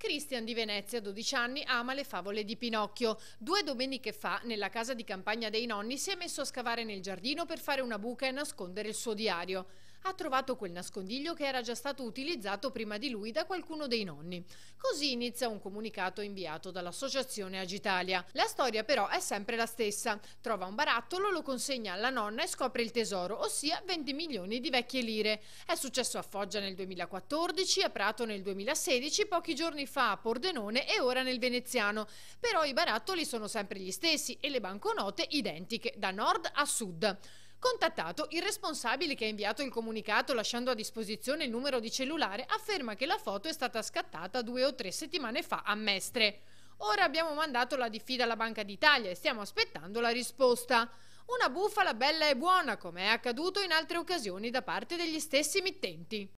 Christian di Venezia, 12 anni, ama le favole di Pinocchio. Due domeniche fa, nella casa di campagna dei nonni, si è messo a scavare nel giardino per fare una buca e nascondere il suo diario ha trovato quel nascondiglio che era già stato utilizzato prima di lui da qualcuno dei nonni. Così inizia un comunicato inviato dall'associazione Agitalia. La storia però è sempre la stessa. Trova un barattolo, lo consegna alla nonna e scopre il tesoro, ossia 20 milioni di vecchie lire. È successo a Foggia nel 2014, a Prato nel 2016, pochi giorni fa a Pordenone e ora nel Veneziano. Però i barattoli sono sempre gli stessi e le banconote identiche da nord a sud. Contattato, il responsabile che ha inviato il comunicato lasciando a disposizione il numero di cellulare afferma che la foto è stata scattata due o tre settimane fa a Mestre. Ora abbiamo mandato la diffida alla Banca d'Italia e stiamo aspettando la risposta. Una bufala bella e buona, come è accaduto in altre occasioni da parte degli stessi mittenti.